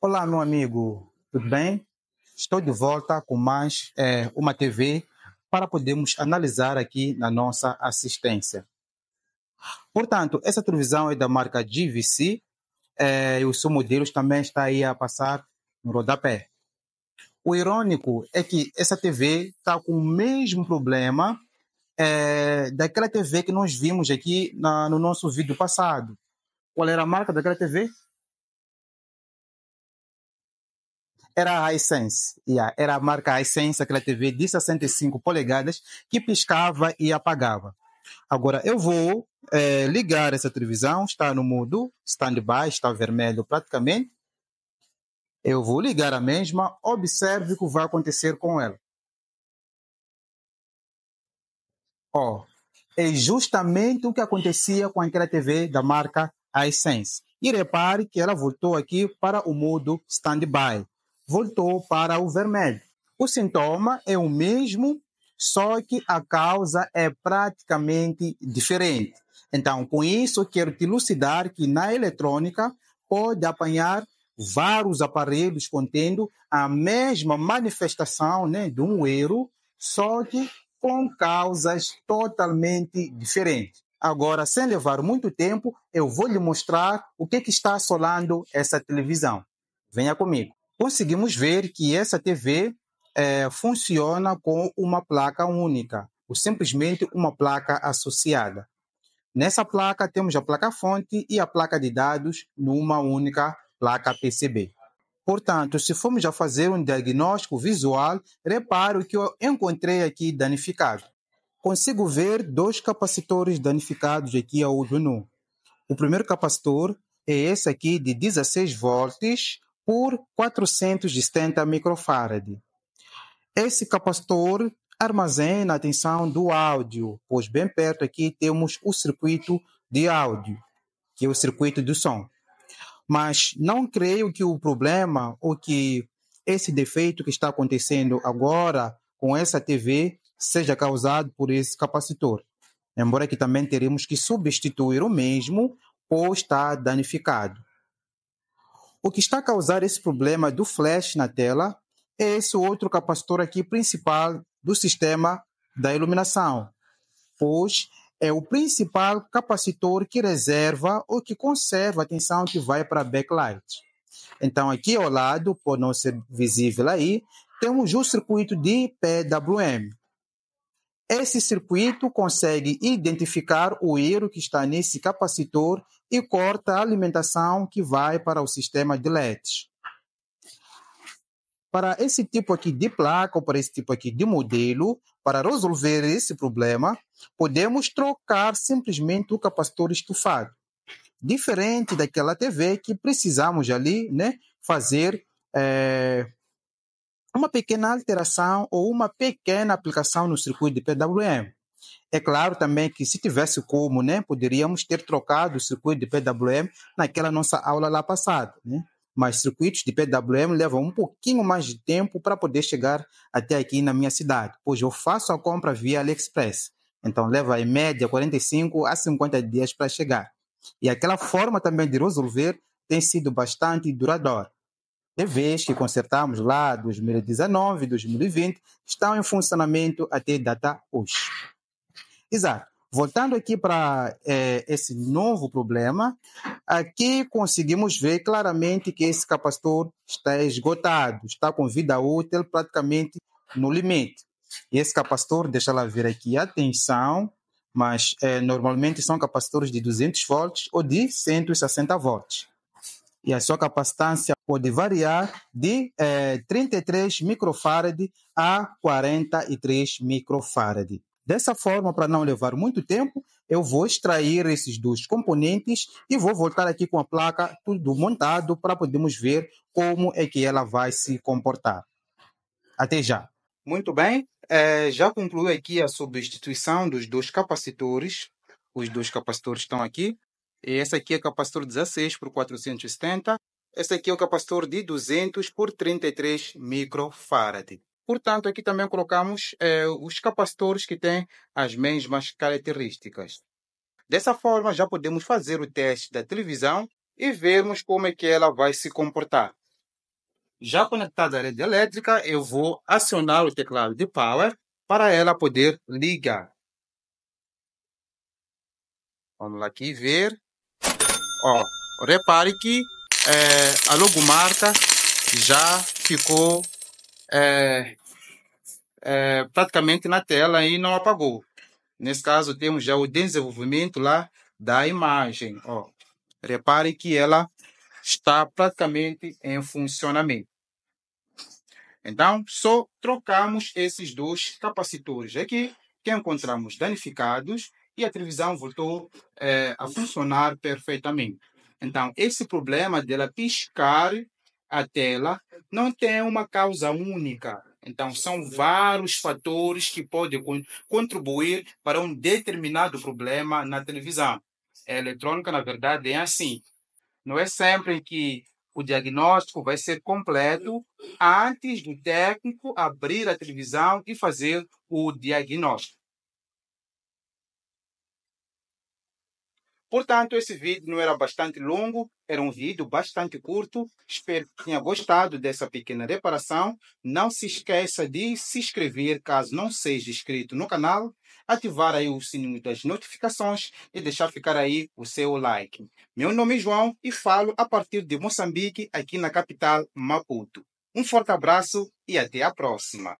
Olá, meu amigo, tudo bem? Estou de volta com mais é, uma TV para podermos analisar aqui na nossa assistência. Portanto, essa televisão é da marca GVC é, e o seu modelo também está aí a passar no rodapé. O irônico é que essa TV está com o mesmo problema é, daquela TV que nós vimos aqui na, no nosso vídeo passado. Qual era a marca daquela TV? era a iSense. Yeah, era a marca iSense, aquela TV de 65 polegadas que piscava e apagava. Agora eu vou é, ligar essa televisão, está no modo standby, está vermelho praticamente. Eu vou ligar a mesma, observe o que vai acontecer com ela. Ó, oh, é justamente o que acontecia com aquela TV da marca iSense. E repare que ela voltou aqui para o modo standby voltou para o vermelho. O sintoma é o mesmo, só que a causa é praticamente diferente. Então, com isso, quero te elucidar que na eletrônica pode apanhar vários aparelhos contendo a mesma manifestação né, de um erro, só que com causas totalmente diferentes. Agora, sem levar muito tempo, eu vou lhe mostrar o que, que está assolando essa televisão. Venha comigo conseguimos ver que essa TV é, funciona com uma placa única, ou simplesmente uma placa associada. Nessa placa temos a placa-fonte e a placa de dados numa única placa PCB. Portanto, se formos a fazer um diagnóstico visual, reparo que eu encontrei aqui danificado. Consigo ver dois capacitores danificados aqui ao Juno. O primeiro capacitor é esse aqui de 16 volts por 470 microfarad. Esse capacitor armazena a tensão do áudio, pois bem perto aqui temos o circuito de áudio, que é o circuito do som. Mas não creio que o problema ou que esse defeito que está acontecendo agora com essa TV seja causado por esse capacitor. Embora que também teremos que substituir o mesmo ou está danificado. O que está a causar esse problema do flash na tela é esse outro capacitor aqui principal do sistema da iluminação, pois é o principal capacitor que reserva ou que conserva a tensão que vai para a backlight. Então, aqui ao lado, por não ser visível aí, temos o circuito de PWM. Esse circuito consegue identificar o erro que está nesse capacitor e corta a alimentação que vai para o sistema de LEDs. Para esse tipo aqui de placa ou para esse tipo aqui de modelo, para resolver esse problema, podemos trocar simplesmente o capacitor estufado. Diferente daquela TV que precisamos ali né, fazer é, uma pequena alteração ou uma pequena aplicação no circuito de PWM. É claro também que se tivesse como, né, poderíamos ter trocado o circuito de PWM naquela nossa aula lá passada, né? Mas circuitos de PWM levam um pouquinho mais de tempo para poder chegar até aqui na minha cidade, pois eu faço a compra via AliExpress. Então leva em média 45 a 50 dias para chegar. E aquela forma também de resolver tem sido bastante duradoura. TVs que consertamos lá 2019, 2020, estão em funcionamento até data hoje. Exato. Voltando aqui para eh, esse novo problema, aqui conseguimos ver claramente que esse capacitor está esgotado, está com vida útil praticamente no limite. E esse capacitor, deixa lá ver aqui, atenção, mas eh, normalmente são capacitores de 200 volts ou de 160 volts. E a sua capacitância pode variar de 33 eh, microfarad a 43 microfarad. Dessa forma, para não levar muito tempo, eu vou extrair esses dois componentes e vou voltar aqui com a placa tudo montado para podermos ver como é que ela vai se comportar. Até já! Muito bem, é, já concluí aqui a substituição dos dois capacitores. Os dois capacitores estão aqui. Esse essa aqui é capacitor 16 por 470 esse aqui é o capacitor de 200 por 33 microfarad. Portanto, aqui também colocamos eh, os capacitores que têm as mesmas características. Dessa forma, já podemos fazer o teste da televisão e vermos como é que ela vai se comportar. Já conectada à rede elétrica, eu vou acionar o teclado de power para ela poder ligar. Vamos lá aqui ver. Ó, repare que é, a logomarca já ficou é, é, praticamente na tela e não apagou. Nesse caso, temos já o desenvolvimento lá da imagem. Ó, repare que ela está praticamente em funcionamento. Então, só trocamos esses dois capacitores aqui, que encontramos danificados, e a televisão voltou é, a funcionar perfeitamente. Então, esse problema dela piscar a tela não tem uma causa única. Então, são vários fatores que podem contribuir para um determinado problema na televisão. A é eletrônica, na verdade, é assim. Não é sempre que o diagnóstico vai ser completo antes do técnico abrir a televisão e fazer o diagnóstico. Portanto, esse vídeo não era bastante longo, era um vídeo bastante curto. Espero que tenha gostado dessa pequena reparação. Não se esqueça de se inscrever caso não seja inscrito no canal, ativar aí o sininho das notificações e deixar ficar aí o seu like. Meu nome é João e falo a partir de Moçambique, aqui na capital Maputo. Um forte abraço e até a próxima.